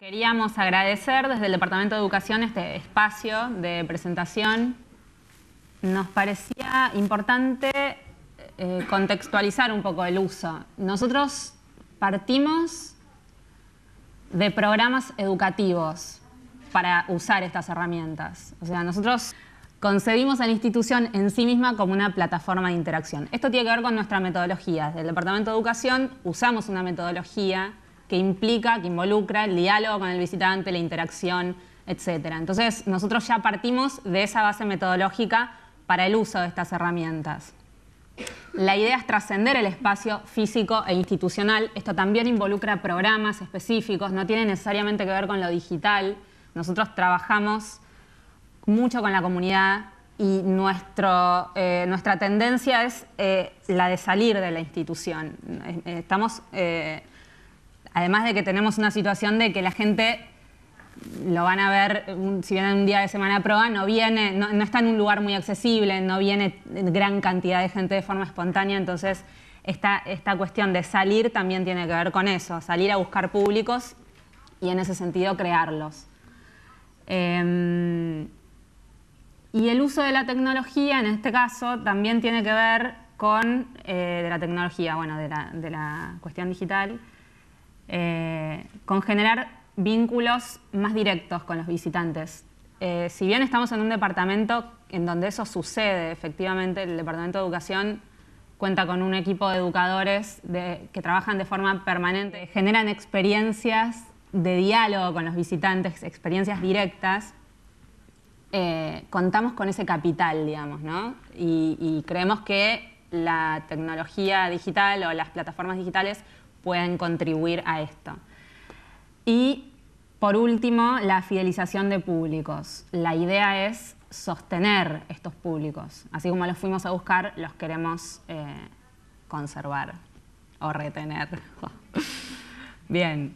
Queríamos agradecer desde el Departamento de Educación este espacio de presentación. Nos parecía importante eh, contextualizar un poco el uso. Nosotros partimos de programas educativos para usar estas herramientas. O sea, nosotros concebimos a la institución en sí misma como una plataforma de interacción. Esto tiene que ver con nuestra metodología. Desde el Departamento de Educación usamos una metodología que implica, que involucra el diálogo con el visitante, la interacción, etc. Entonces, nosotros ya partimos de esa base metodológica para el uso de estas herramientas. La idea es trascender el espacio físico e institucional. Esto también involucra programas específicos, no tiene necesariamente que ver con lo digital. Nosotros trabajamos mucho con la comunidad y nuestro, eh, nuestra tendencia es eh, la de salir de la institución. Eh, estamos además de que tenemos una situación de que la gente lo van a ver, si viene un día de semana a prueba, no viene, no, está en un lugar muy accesible, no viene gran cantidad de gente de forma espontánea, entonces esta, cuestión de salir también tiene que ver con eso, salir a buscar públicos y en ese sentido crearlos. Em, y el uso de la tecnología en este caso también tiene que ver con, eh, de la tecnología, bueno, de la cuestión digital, eh, con generar vínculos más directos con los visitantes. Eh, si bien estamos en un departamento en donde eso sucede, efectivamente, el Departamento de Educación cuenta con un equipo de educadores que trabajan de forma permanente, generan experiencias de diálogo con los visitantes, experiencias directas, eh, contamos con ese capital, digamos, ¿no? y creemos que la tecnología digital o las plataformas digitales pueden contribuir a esto. Y por último, la fidelización de públicos. La idea es sostener estos públicos. Así como los fuimos a buscar, los queremos eh, conservar o retener. Bien.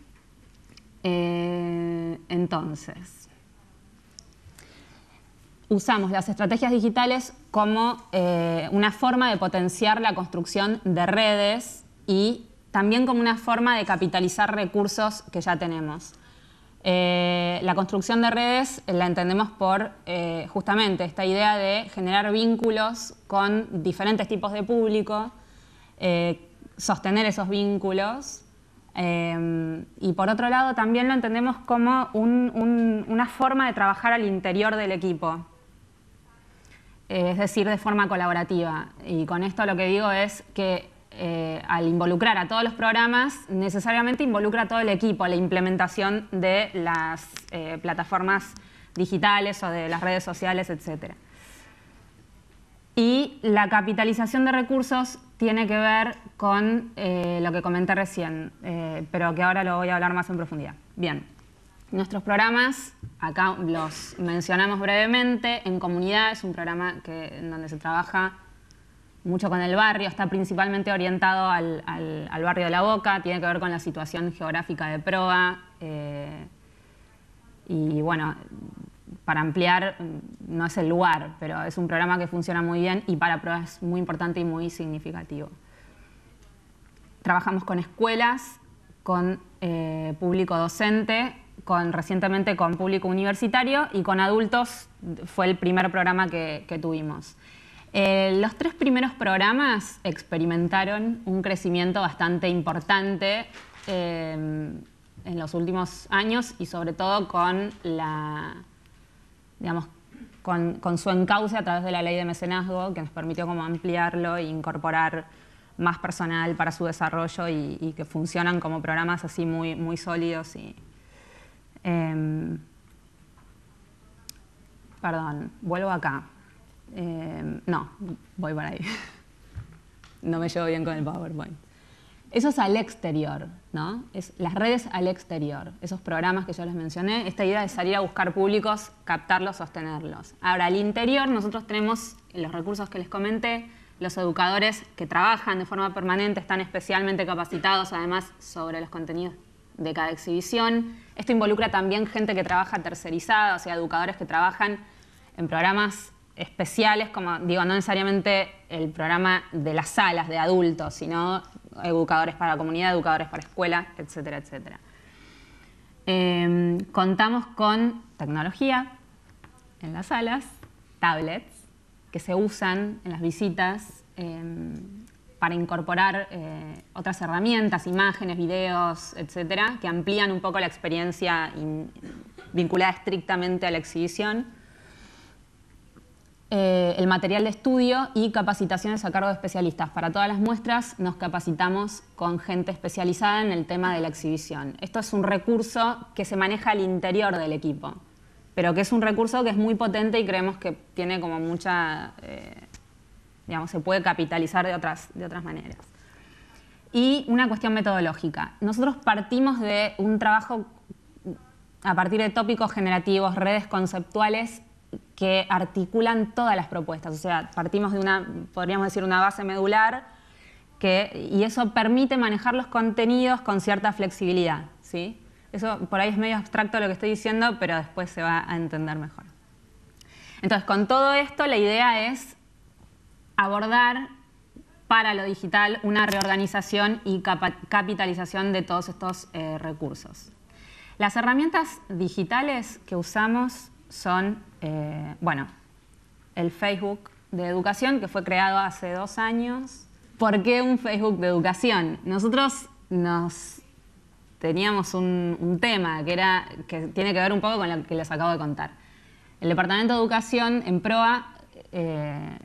Eh, entonces, usamos las estrategias digitales como eh, una forma de potenciar la construcción de redes y también como una forma de capitalizar recursos que ya tenemos. Eh, la construcción de redes la entendemos por eh, justamente esta idea de generar vínculos con diferentes tipos de público, eh, sostener esos vínculos. y por otro lado también lo entendemos como una forma de trabajar al interior del equipo, es decir, de forma colaborativa. Y con esto lo que digo es que eh, al involucrar a todos los programas, necesariamente involucra a todo el equipo a la implementación de las eh, plataformas digitales o de las redes sociales, etc. Y la capitalización de recursos tiene que ver con eh, lo que comenté recién, pero que ahora lo voy a hablar más en profundidad. Bien, nuestros programas, acá los mencionamos brevemente, en comunidad es un programa en donde se trabaja mucho con el barrio, está principalmente orientado al, barrio de La Boca, tiene que ver con la situación geográfica de Proa. Eh, y bueno, para ampliar mm, no es el lugar, pero es un programa que funciona muy bien y para Proa es muy importante y muy significativo. Trabajamos con escuelas, con eh, público docente, con, recientemente con público universitario y con adultos fue el primer programa que tuvimos. Eh, los tres primeros programas experimentaron un crecimiento bastante importante eh, en los últimos años y sobre todo con la, con, su encauce a través de la ley de mecenazgo que nos permitió ampliarlo e incorporar más personal para su desarrollo y, que funcionan como programas así muy, sólidos em, perdón, vuelvo acá. Em, no, voy por ahí. No me llevo bien con el PowerPoint. Eso es al exterior, ¿no? Es las redes al exterior, esos programas que yo les mencioné, esta idea de salir a buscar públicos, captarlos, sostenerlos. Ahora, al interior nosotros tenemos los recursos que les comenté, los educadores que trabajan de forma permanente están especialmente capacitados además sobre los contenidos de cada exhibición. Esto involucra también gente que trabaja tercerizada, o sea, educadores que trabajan en programas especiales, como digo, no necesariamente el programa de las salas de adultos, sino educadores para la comunidad, educadores para escuela, etcétera, etcétera. Em, contamos con tecnología en las salas, tablets que se usan en las visitas em, para incorporar eh, otras herramientas, imágenes, videos, etcétera, que amplían un poco la experiencia vinculada estrictamente a la exhibición. Eh, el material de estudio y capacitaciones a cargo de especialistas. Para todas las muestras nos capacitamos con gente especializada en el tema de la exhibición. Esto es un recurso que se maneja al interior del equipo, pero que es un recurso que es muy potente y creemos que tiene como mucha, eh, digamos, se puede capitalizar de otras, de otras maneras. Y una cuestión metodológica. Nosotros partimos de un trabajo a partir de tópicos generativos, redes conceptuales que articulan todas las propuestas. O sea, partimos de una, podríamos decir, una base medular y eso permite manejar los contenidos con cierta flexibilidad. Eso por ahí es medio abstracto lo que estoy diciendo, pero después se va a entender mejor. Entonces, con todo esto, la idea es abordar para lo digital una reorganización y capitalización de todos estos eh, recursos. Las herramientas digitales que usamos son, eh, bueno, el Facebook de educación que fue creado hace dos años. ¿Por qué un Facebook de educación? Nosotros nos teníamos un, tema que, era, que tiene que ver un poco con lo que les acabo de contar. El Departamento de Educación en PROA eh,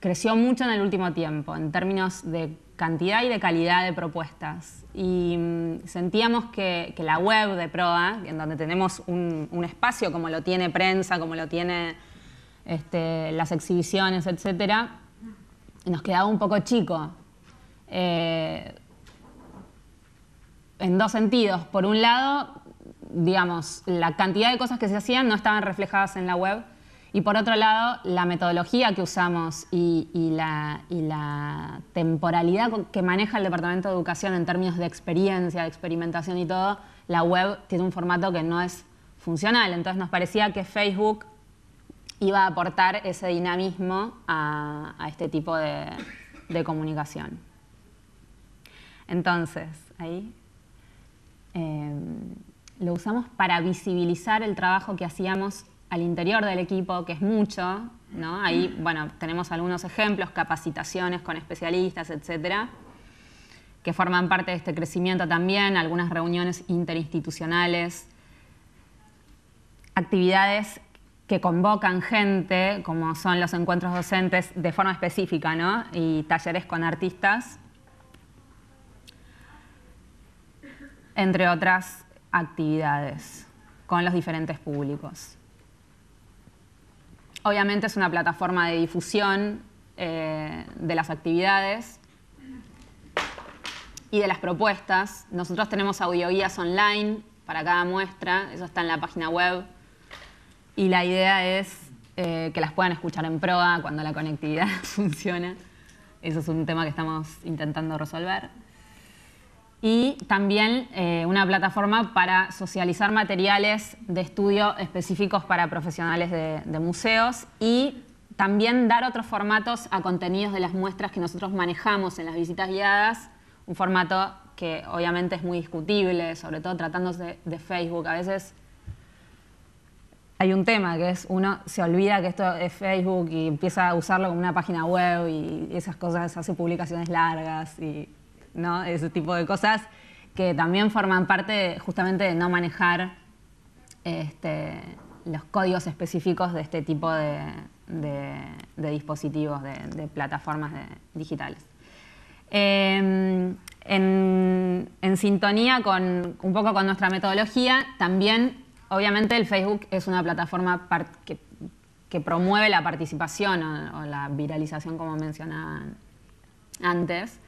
creció mucho en el último tiempo, en términos de cantidad y de calidad de propuestas. Y mm, sentíamos que, la web de Proa, en donde tenemos un, espacio como lo tiene prensa, como lo tiene este, las exhibiciones, etcétera, nos quedaba un poco chico. Eh, en dos sentidos. Por un lado, digamos, la cantidad de cosas que se hacían no estaban reflejadas en la web y por otro lado, la metodología que usamos y, la, temporalidad que maneja el Departamento de Educación en términos de experiencia, de experimentación y todo, la web tiene un formato que no es funcional. Entonces nos parecía que Facebook iba a aportar ese dinamismo a, este tipo de, comunicación. Entonces, ahí eh, lo usamos para visibilizar el trabajo que hacíamos al interior del equipo, que es mucho, ¿no? Ahí, bueno, tenemos algunos ejemplos, capacitaciones con especialistas, etcétera, que forman parte de este crecimiento también, algunas reuniones interinstitucionales, actividades que convocan gente, como son los encuentros docentes de forma específica, ¿no? Y talleres con artistas, entre otras actividades con los diferentes públicos. Obviamente es una plataforma de difusión eh, de las actividades y de las propuestas. Nosotros tenemos audioguías online para cada muestra, eso está en la página web. Y la idea es eh, que las puedan escuchar en proa cuando la conectividad funciona. Eso es un tema que estamos intentando resolver y también eh, una plataforma para socializar materiales de estudio específicos para profesionales de, de museos y también dar otros formatos a contenidos de las muestras que nosotros manejamos en las visitas guiadas, un formato que obviamente es muy discutible, sobre todo tratándose de Facebook. A veces hay un tema que es uno se olvida que esto es Facebook y empieza a usarlo como una página web y esas cosas, hace publicaciones largas y ese tipo de cosas que también forman parte justamente de no manejar este, los códigos específicos de este tipo de, dispositivos, de, plataformas digitales. Em, en, sintonía con un poco con nuestra metodología, también obviamente el Facebook es una plataforma que, promueve la participación o, o la viralización como mencionaban antes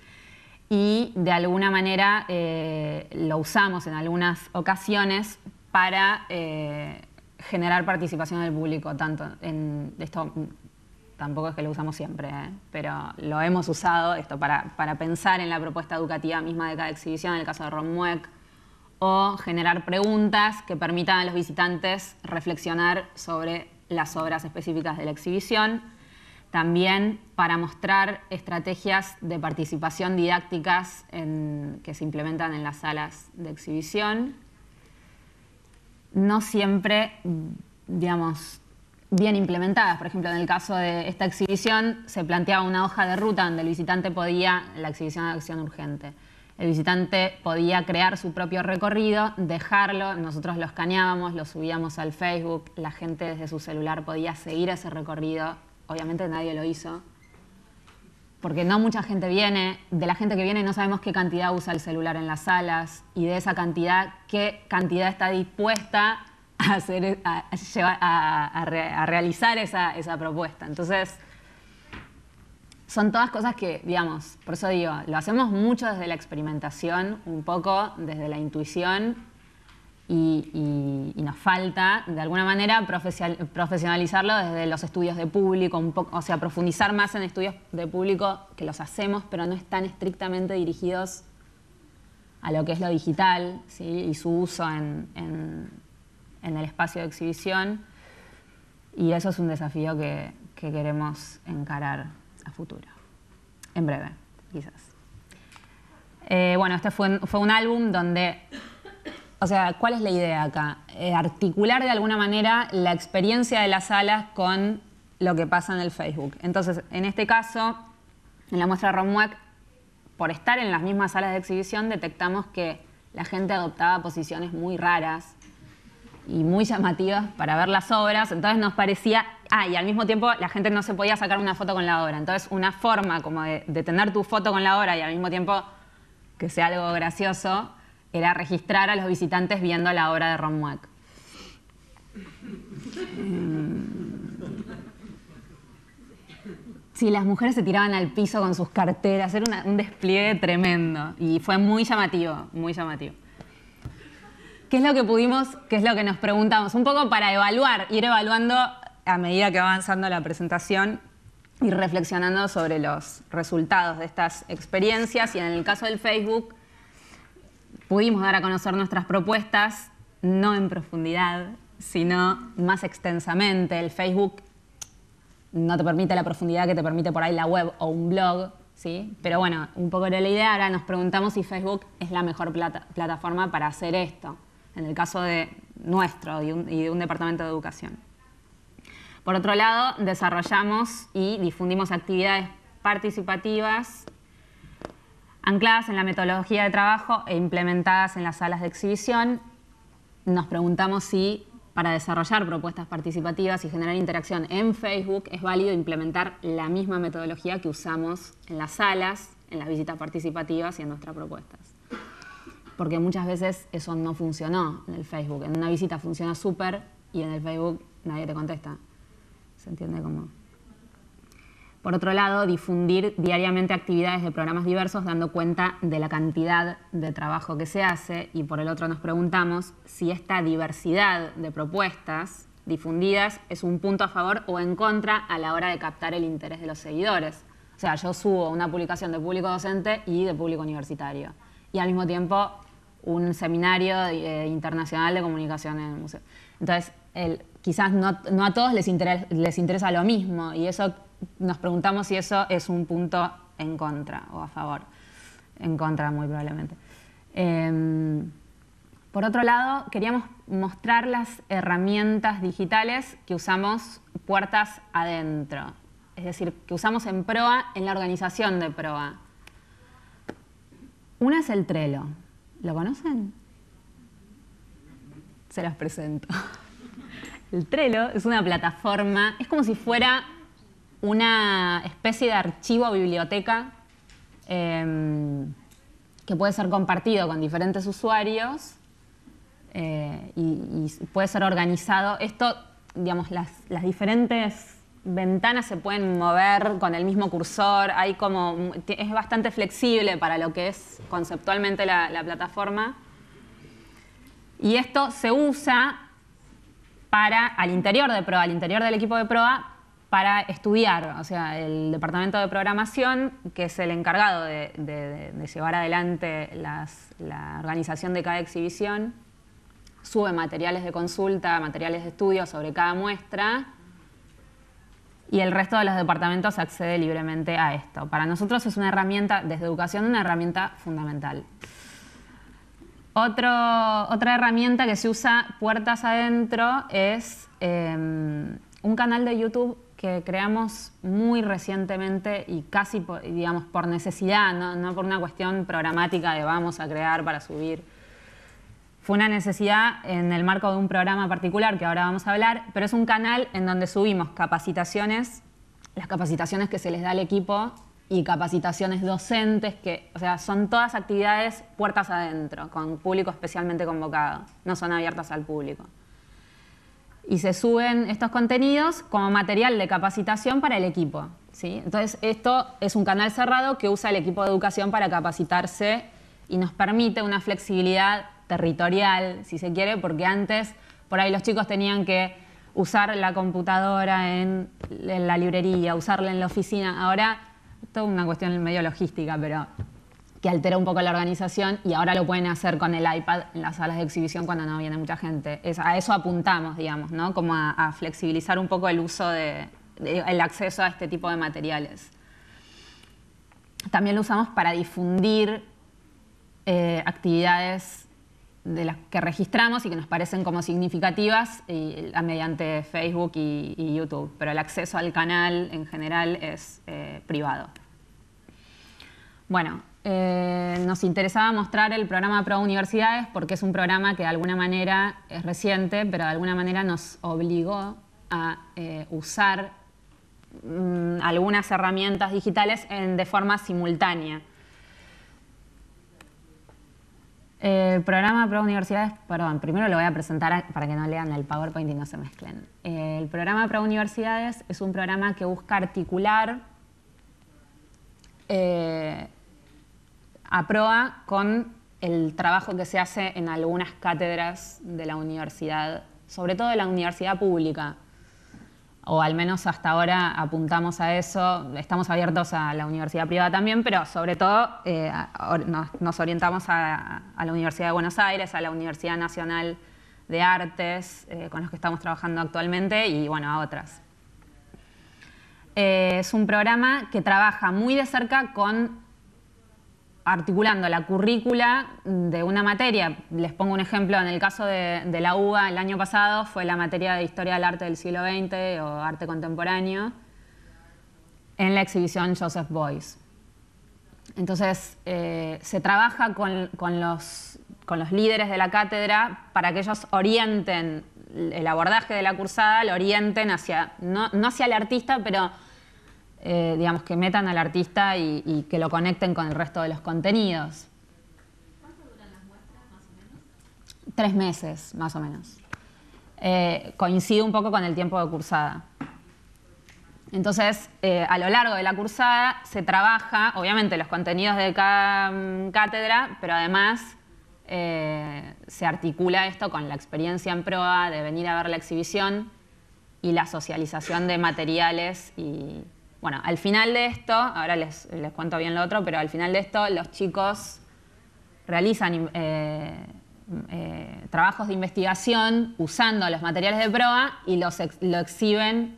y de alguna manera eh, lo usamos en algunas ocasiones para eh, generar participación del público, tanto en esto tampoco es que lo usamos siempre, eh, pero lo hemos usado esto para, para, pensar en la propuesta educativa misma de cada exhibición, en el caso de Romuec, o generar preguntas que permitan a los visitantes reflexionar sobre las obras específicas de la exhibición también para mostrar estrategias de participación didácticas que se implementan en las salas de exhibición. No siempre, digamos, bien implementadas. Por ejemplo, en el caso de esta exhibición se planteaba una hoja de ruta donde el visitante podía, la exhibición de acción urgente, el visitante podía crear su propio recorrido, dejarlo, nosotros lo escaneábamos, lo subíamos al Facebook, la gente desde su celular podía seguir ese recorrido obviamente nadie lo hizo, porque no mucha gente viene, de la gente que viene no sabemos qué cantidad usa el celular en las salas y de esa cantidad, qué cantidad está dispuesta a, hacer, e, a, realizar esa, esa, propuesta. Entonces, son todas cosas que, digamos, por eso digo, lo hacemos mucho desde la experimentación, un poco desde la intuición y, nos falta, de alguna manera, profesionalizarlo desde los estudios de público, un o sea, profundizar más en estudios de público que los hacemos, pero no están estrictamente dirigidos a lo que es lo digital y su uso en, el espacio de exhibición. Y eso es un desafío que, queremos encarar a futuro, en breve, quizás. Eh, bueno, este fue, fue un álbum donde o sea, ¿cuál es la idea acá? Eh, articular de alguna manera la experiencia de las salas con lo que pasa en el Facebook. Entonces, en este caso, en la muestra ROMWAC, por estar en las mismas salas de exhibición, detectamos que la gente adoptaba posiciones muy raras y muy llamativas para ver las obras. Entonces nos parecía, ah, y al mismo tiempo la gente no se podía sacar una foto con la obra. Entonces una forma como de, de tener tu foto con la obra y al mismo tiempo que sea algo gracioso era registrar a los visitantes viendo la obra de Romuac. Eh, sí, las mujeres se tiraban al piso con sus carteras, era un despliegue tremendo y fue muy llamativo, muy llamativo. ¿Qué es lo que pudimos, qué es lo que nos preguntamos? Un poco para evaluar, ir evaluando a medida que va avanzando la presentación y reflexionando sobre los resultados de estas experiencias y en el caso del Facebook pudimos dar a conocer nuestras propuestas, no en profundidad, sino más extensamente. El Facebook no te permite la profundidad que te permite por ahí la web o un blog, ¿sí? Pero bueno, un poco era la idea. Ahora nos preguntamos si Facebook es la mejor plataforma para hacer esto, en el caso de nuestro y de un departamento de educación. Por otro lado, desarrollamos y difundimos actividades participativas Ancladas en la metodología de trabajo e implementadas en las salas de exhibición, nos preguntamos si para desarrollar propuestas participativas y generar interacción en Facebook es válido implementar la misma metodología que usamos en las salas, en las visitas participativas y en nuestras propuestas. Porque muchas veces eso no funcionó en el Facebook. En una visita funciona súper y en el Facebook nadie te contesta. ¿Se entiende cómo? Por otro lado, difundir diariamente actividades de programas diversos dando cuenta de la cantidad de trabajo que se hace y por el otro nos preguntamos si esta diversidad de propuestas difundidas es un punto a favor o en contra a la hora de captar el interés de los seguidores. O sea, yo subo una publicación de público docente y de público universitario y al mismo tiempo un seminario eh, internacional de comunicación en el museo. Entonces, el, quizás no, a todos les, les interesa lo mismo y eso nos preguntamos si eso es un punto en contra o a favor. En contra, muy probablemente. Em, por otro lado, queríamos mostrar las herramientas digitales que usamos puertas adentro, es decir, que usamos en PROA, en la organización de PROA. Una es el Trello. ¿Lo conocen? Se las presento. El Trello es una plataforma, es como si fuera una especie de archivo biblioteca em, que puede ser compartido con diferentes usuarios eh, y, puede ser organizado. Esto, digamos, las, diferentes ventanas se pueden mover con el mismo cursor, hay como, es bastante flexible para lo que es conceptualmente la, la plataforma. Y esto se usa para al interior de PROA, al interior del equipo de PROA, para estudiar, o sea, el departamento de programación, que es el encargado de, llevar adelante la organización de cada exhibición, sube materiales de consulta, materiales de estudio sobre cada muestra y el resto de los departamentos accede libremente a esto. Para nosotros es una herramienta, desde educación, una herramienta fundamental. otra herramienta que se usa puertas adentro es em, un canal de YouTube que creamos muy recientemente y casi, digamos, por necesidad, no, no por una cuestión programática de vamos a crear para subir fue una necesidad en el marco de un programa particular que ahora vamos a hablar, pero es un canal en donde subimos capacitaciones, las capacitaciones que se les da al equipo y capacitaciones docentes, que, o sea, son todas actividades puertas adentro, con público especialmente convocado, no son abiertas al público y se suben estos contenidos como material de capacitación para el equipo. ¿sí? Entonces, esto es un canal cerrado que usa el equipo de educación para capacitarse y nos permite una flexibilidad territorial, si se quiere, porque antes por ahí los chicos tenían que usar la computadora en, la librería, usarla en la oficina. Ahora, es una cuestión medio logística, pero que altera un poco la organización y ahora lo pueden hacer con el iPad en las salas de exhibición cuando no viene mucha gente. a eso apuntamos, digamos, ¿no? Como a, flexibilizar un poco el uso de, el acceso a este tipo de materiales. También lo usamos para difundir eh, actividades de las que registramos y que nos parecen como significativas mediante Facebook y, YouTube, pero el acceso al canal en general es eh, privado. Bueno, eh, nos interesaba mostrar el programa Pro Universidades porque es un programa que de alguna manera es reciente, pero de alguna manera nos obligó a eh, usar mm, algunas herramientas digitales de forma simultánea. El programa Pro Universidades, perdón, primero lo voy a presentar para que no lean el PowerPoint y no se mezclen. El programa Pro Universidades es un programa que busca articular eh, a proa con el trabajo que se hace en algunas cátedras de la universidad, sobre todo de la universidad pública, o al menos hasta ahora apuntamos a eso, estamos abiertos a la universidad privada también, pero sobre todo eh, nos, orientamos a, la Universidad de Buenos Aires, a la Universidad Nacional de Artes, eh, con los que estamos trabajando actualmente, y bueno, a otras. Eh, es un programa que trabaja muy de cerca con articulando la currícula de una materia. Les pongo un ejemplo, en el caso de, la UBA el año pasado fue la materia de Historia del Arte del siglo XX o Arte Contemporáneo en la exhibición Joseph Boyce. Entonces eh, se trabaja con, los, líderes de la cátedra para que ellos orienten el abordaje de la cursada, lo orienten hacia, no hacia el artista, pero eh, digamos, que metan al artista y, que lo conecten con el resto de los contenidos. ¿Cuánto duran las muestras, más o menos? Tres meses, más o menos. Eh, coincide un poco con el tiempo de cursada. Entonces, eh, a lo largo de la cursada se trabaja, obviamente, los contenidos de cada mm, cátedra, pero además se articula esto con la experiencia en proa de venir a ver la exhibición y la socialización de materiales y, bueno, al final de esto, ahora les, cuento bien lo otro, pero al final de esto los chicos realizan eh, eh, trabajos de investigación usando los materiales de prueba y los lo exhiben,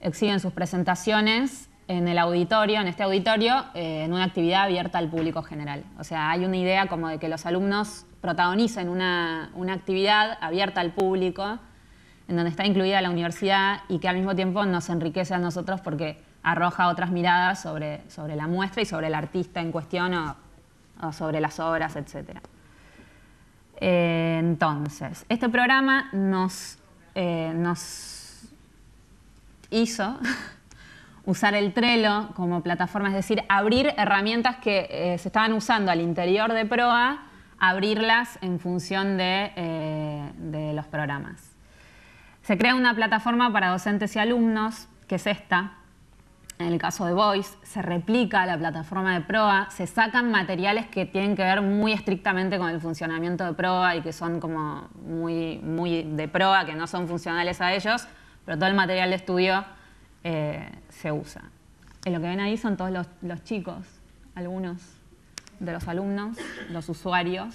exhiben sus presentaciones en el auditorio, en este auditorio, eh, en una actividad abierta al público general. O sea, hay una idea como de que los alumnos protagonicen una actividad abierta al público, en donde está incluida la universidad y que al mismo tiempo nos enriquece a nosotros porque arroja otras miradas sobre, la muestra y sobre el artista en cuestión o, sobre las obras, etc. entonces, este programa nos, eh, nos hizo usar el Trello como plataforma, es decir, abrir herramientas que eh, se estaban usando al interior de Proa, abrirlas en función de, eh, de, los programas. Se crea una plataforma para docentes y alumnos, que es esta, en el caso de Voice, se replica la plataforma de Proa, se sacan materiales que tienen que ver muy estrictamente con el funcionamiento de Proa y que son como muy, muy de Proa, que no son funcionales a ellos, pero todo el material de estudio eh, se usa. Y lo que ven ahí son todos los, chicos, algunos de los alumnos, los usuarios,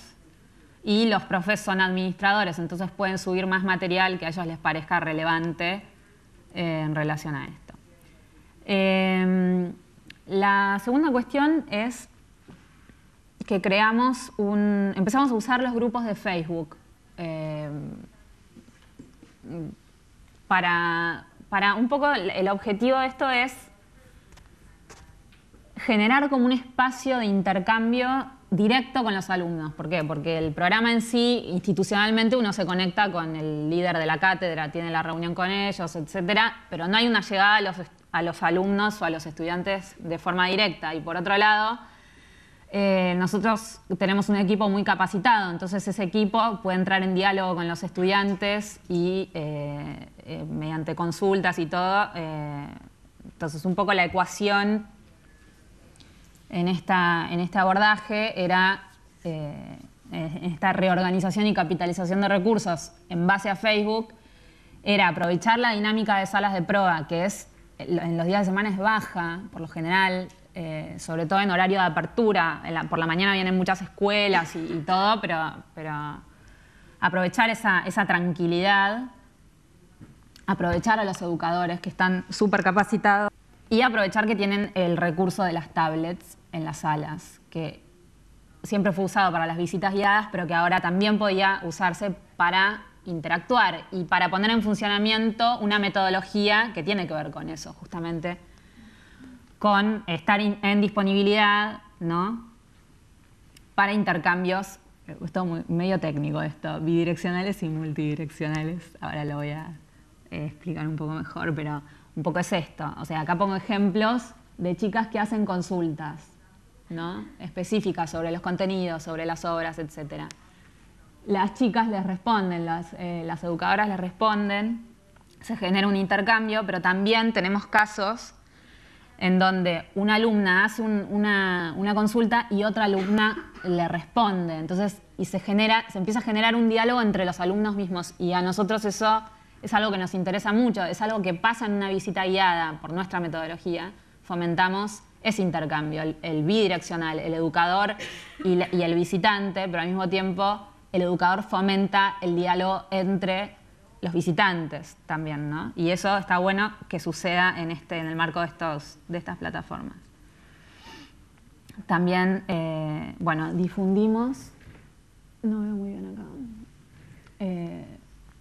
y los profes son administradores, entonces pueden subir más material que a ellos les parezca relevante eh, en relación a esto. Em, la segunda cuestión es que creamos un, empezamos a usar los grupos de Facebook em, para, para un poco, el objetivo de esto es generar como un espacio de intercambio directo con los alumnos. ¿Por qué? Porque el programa en sí, institucionalmente, uno se conecta con el líder de la cátedra, tiene la reunión con ellos, etcétera, pero no hay una llegada a los, alumnos o a los estudiantes de forma directa. Y por otro lado, eh, nosotros tenemos un equipo muy capacitado, entonces ese equipo puede entrar en diálogo con los estudiantes y eh, eh, mediante consultas y todo. entonces, un poco la ecuación en, esta, este abordaje era eh, esta reorganización y capitalización de recursos en base a Facebook, era aprovechar la dinámica de salas de prueba, que es en los días de semana es baja, por lo general, eh, sobre todo en horario de apertura. por la mañana vienen muchas escuelas y, todo, pero, aprovechar esa, esa tranquilidad aprovechar a los educadores que están súper capacitados y aprovechar que tienen el recurso de las tablets en las salas, que siempre fue usado para las visitas guiadas, pero que ahora también podía usarse para interactuar y para poner en funcionamiento una metodología que tiene que ver con eso, justamente con estar en disponibilidad, ¿no? Para intercambios, esto muy, medio técnico esto, bidireccionales y multidireccionales, ahora lo voy a eh, explicar un poco mejor, pero un poco es esto, o sea, acá pongo ejemplos de chicas que hacen consultas ¿no? específicas sobre los contenidos, sobre las obras, etc. Las chicas les responden, eh, las, educadoras les responden, se genera un intercambio, pero también tenemos casos en donde una alumna hace una, consulta y otra alumna le responde. Entonces, y se, genera, se empieza a generar un diálogo entre los alumnos mismos. Y a nosotros eso es algo que nos interesa mucho, es algo que pasa en una visita guiada por nuestra metodología. Fomentamos es intercambio, el, bidireccional, el educador y, el visitante, pero al mismo tiempo el educador fomenta el diálogo entre los visitantes también, ¿no? Y eso está bueno que suceda en, este, en el marco de, estos, de estas plataformas. También, eh, bueno, difundimos, no veo muy bien acá, eh,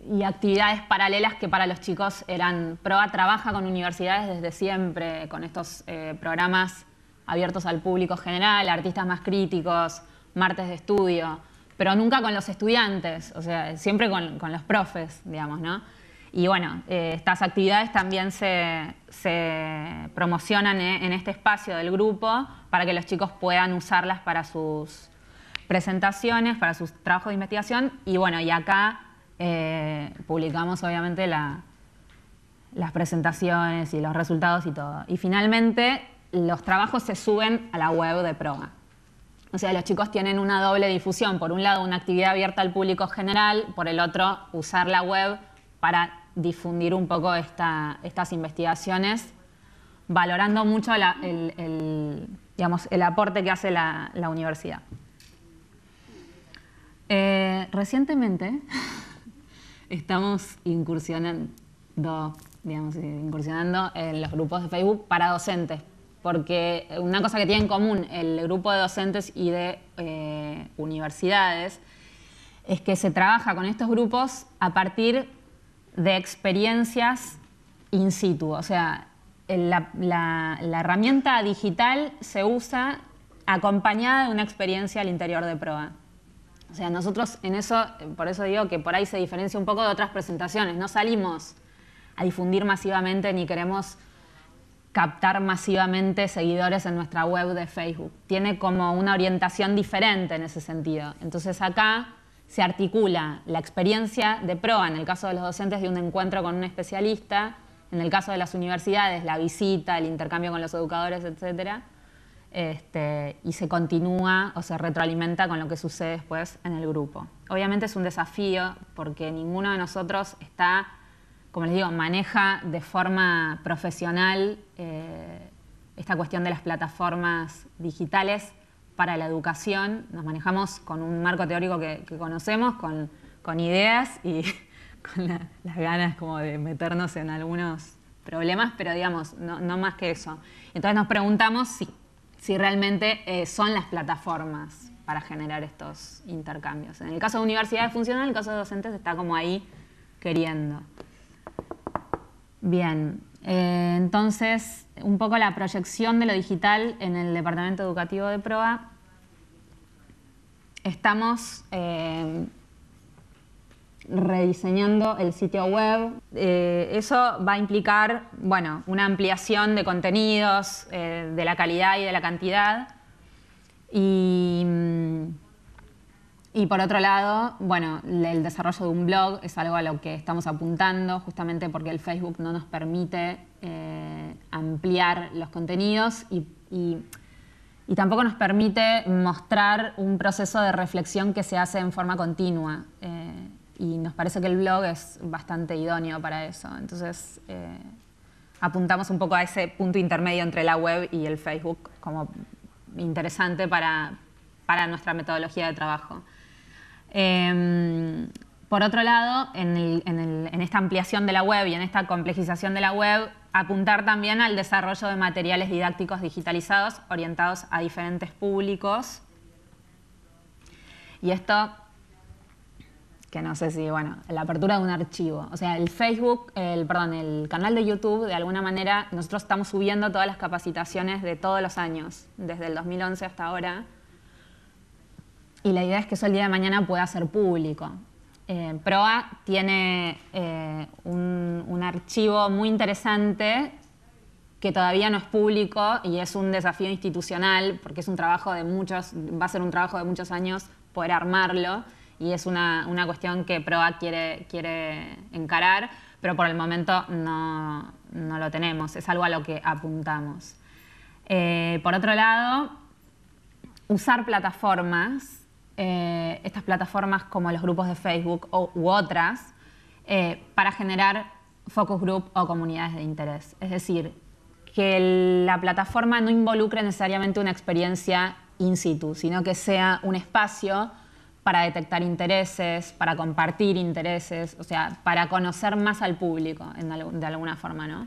y actividades paralelas que para los chicos eran. PROA trabaja con universidades desde siempre, con estos eh, programas abiertos al público general, artistas más críticos, martes de estudio, pero nunca con los estudiantes, o sea, siempre con, los profes, digamos, ¿no? Y bueno, eh, estas actividades también se, promocionan eh, en este espacio del grupo para que los chicos puedan usarlas para sus presentaciones, para sus trabajos de investigación. Y bueno, y acá eh, publicamos obviamente las presentaciones y los resultados y todo. Y finalmente los trabajos se suben a la web de prueba. O sea, los chicos tienen una doble difusión. Por un lado, una actividad abierta al público general, por el otro, usar la web para difundir un poco estas investigaciones, valorando mucho el, aporte que hace la, universidad. Eh, recientemente, estamos incursionando, digamos, eh, incursionando en los grupos de Facebook para docentes. Porque una cosa que tiene en común el grupo de docentes y de eh, universidades es que se trabaja con estos grupos a partir de experiencias in situ. O sea, la herramienta digital se usa acompañada de una experiencia al interior de prueba. O sea, nosotros en eso, por eso digo que por ahí se diferencia un poco de otras presentaciones. No salimos a difundir masivamente ni queremos captar masivamente seguidores en nuestra web de Facebook. Tiene como una orientación diferente en ese sentido. Entonces acá se articula la experiencia de PROA, en el caso de los docentes, de un encuentro con un especialista, en el caso de las universidades, la visita, el intercambio con los educadores, etcétera este, y se continúa o se retroalimenta con lo que sucede después en el grupo. Obviamente es un desafío porque ninguno de nosotros está, como les digo, maneja de forma profesional eh, esta cuestión de las plataformas digitales para la educación. Nos manejamos con un marco teórico que, conocemos, con, ideas y con las ganas como de meternos en algunos problemas, pero digamos, no más que eso. Entonces nos preguntamos si si realmente eh, son las plataformas para generar estos intercambios. En el caso de universidades funciona, en el caso de docentes está como ahí queriendo. Bien, eh, entonces un poco la proyección de lo digital en el Departamento Educativo de Proa. Estamos eh, rediseñando el sitio web. Eh, eso va a implicar, bueno, una ampliación de contenidos, eh, de la calidad y de la cantidad. Y, mm, por otro lado, bueno, el desarrollo de un blog es algo a lo que estamos apuntando, justamente porque el Facebook no nos permite eh, ampliar los contenidos y, tampoco nos permite mostrar un proceso de reflexión que se hace en forma continua y nos parece que el blog es bastante idóneo para eso. Entonces eh, apuntamos un poco a ese punto intermedio entre la web y el Facebook como interesante para, nuestra metodología de trabajo. Em, por otro lado, en, esta ampliación de la web y en esta complejización de la web, apuntar también al desarrollo de materiales didácticos digitalizados orientados a diferentes públicos. Y esto que no sé si, bueno, la apertura de un archivo. O sea, el Facebook, el, perdón, el canal de YouTube, de alguna manera, nosotros estamos subiendo todas las capacitaciones de todos los años, desde el 2011 hasta ahora. Y la idea es que eso el día de mañana pueda ser público. Eh, PROA tiene eh, un, archivo muy interesante que todavía no es público y es un desafío institucional porque es un trabajo de muchos, va a ser un trabajo de muchos años poder armarlo y es una, una cuestión que PROA quiere, encarar, pero por el momento no, no lo tenemos, es algo a lo que apuntamos. Eh, por otro lado, usar plataformas, eh, estas plataformas como los grupos de Facebook u otras, eh, para generar focus group o comunidades de interés. Es decir, que la plataforma no involucre necesariamente una experiencia in situ, sino que sea un espacio para detectar intereses, para compartir intereses, o sea, para conocer más al público de alguna forma, ¿no?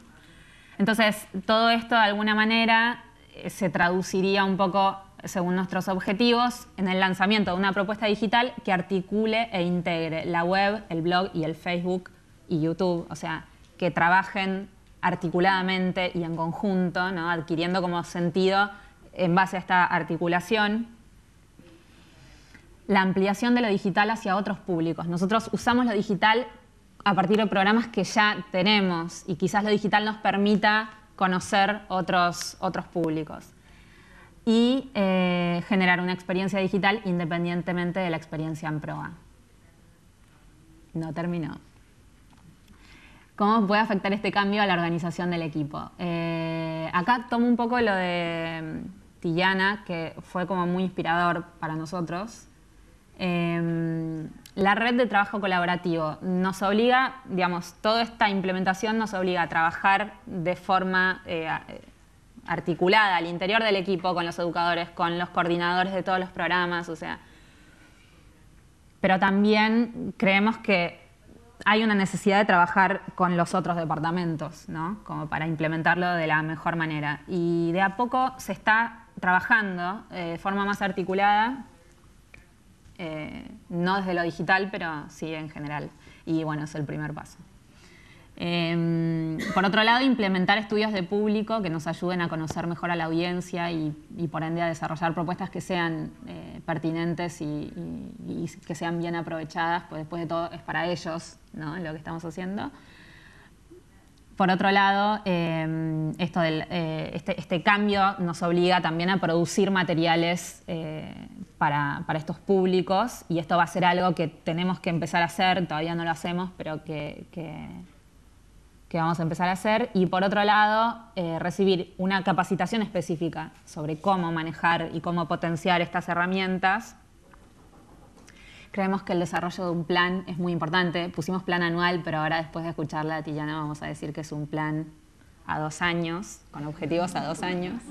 Entonces, todo esto de alguna manera eh, se traduciría un poco, según nuestros objetivos, en el lanzamiento de una propuesta digital que articule e integre la web, el blog y el Facebook y YouTube, o sea, que trabajen articuladamente y en conjunto, adquiriendo como sentido en base a esta articulación la ampliación de lo digital hacia otros públicos. Nosotros usamos lo digital a partir de programas que ya tenemos y quizás lo digital nos permita conocer otros, otros públicos y eh, generar una experiencia digital independientemente de la experiencia en proa. No terminó. ¿Cómo puede afectar este cambio a la organización del equipo? Eh, acá tomo un poco lo de mm, Tillana, que fue como muy inspirador para nosotros, Em, la red de trabajo colaborativo nos obliga, digamos, toda esta implementación nos obliga a trabajar de forma eh, eh, articulada al interior del equipo, con los educadores, con los coordinadores de todos los programas, o sea. Pero también creemos que hay una necesidad de trabajar con los otros departamentos, ¿no? Como para implementarlo de la mejor manera. Y de a poco se está trabajando eh, de forma más articulada eh, no desde lo digital, pero sí en general. Y bueno, es el primer paso. Em, por otro lado, implementar estudios de público que nos ayuden a conocer mejor a la audiencia y, por ende a desarrollar propuestas que sean eh, pertinentes y, que sean bien aprovechadas, pues después de todo es para ellos ¿no? lo que estamos haciendo. Por otro lado, em, esto eh, este, este, cambio nos obliga también a producir materiales para, para, estos públicos y esto va a ser algo que tenemos que empezar a hacer, todavía no lo hacemos, pero que, que, vamos a empezar a hacer. Y por otro lado, eh, recibir una capacitación específica sobre cómo manejar y cómo potenciar estas herramientas. Creemos que el desarrollo de un plan es muy importante. Pusimos plan anual, pero ahora después de escucharla a Tillana vamos a decir que es un plan a dos años, con objetivos a dos años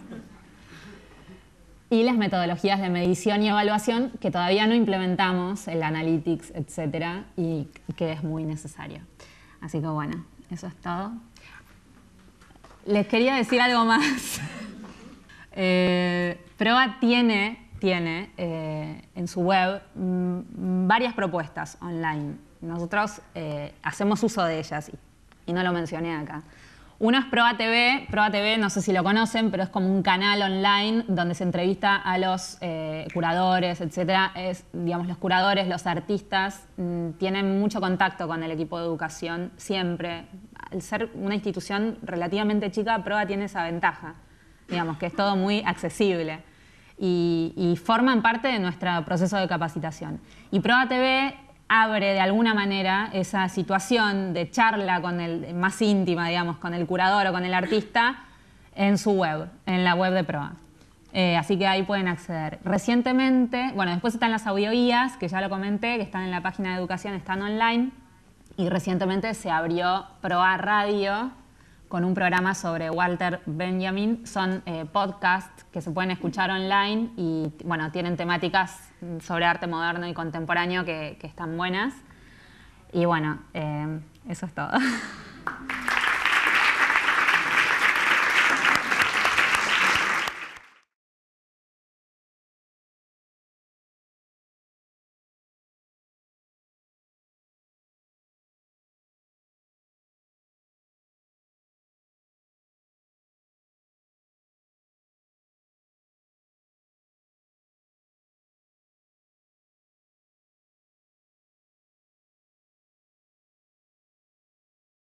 y las metodologías de medición y evaluación que todavía no implementamos, el analytics, etcétera, y que es muy necesario. Así que bueno, eso es todo. Les quería decir algo más. eh, tiene, tiene eh, en su web mm, varias propuestas online. Nosotros eh, hacemos uso de ellas y no lo mencioné acá. Uno es Proa TV. Proa TV, no sé si lo conocen, pero es como un canal online donde se entrevista a los eh, curadores, etc. Es, digamos, los curadores, los artistas mm, tienen mucho contacto con el equipo de educación siempre. Al ser una institución relativamente chica, Proa tiene esa ventaja, digamos, que es todo muy accesible. Y, y forman parte de nuestro proceso de capacitación. Y Proa TV abre de alguna manera esa situación de charla con el, más íntima, digamos, con el curador o con el artista en su web, en la web de Proa. Eh, así que ahí pueden acceder. Recientemente, bueno, después están las guías, que ya lo comenté, que están en la página de educación, están online. Y recientemente se abrió Proa Radio, con un programa sobre Walter Benjamin. Son eh, podcasts que se pueden escuchar online y bueno, tienen temáticas sobre arte moderno y contemporáneo que, están buenas. Y bueno, eh, eso es todo.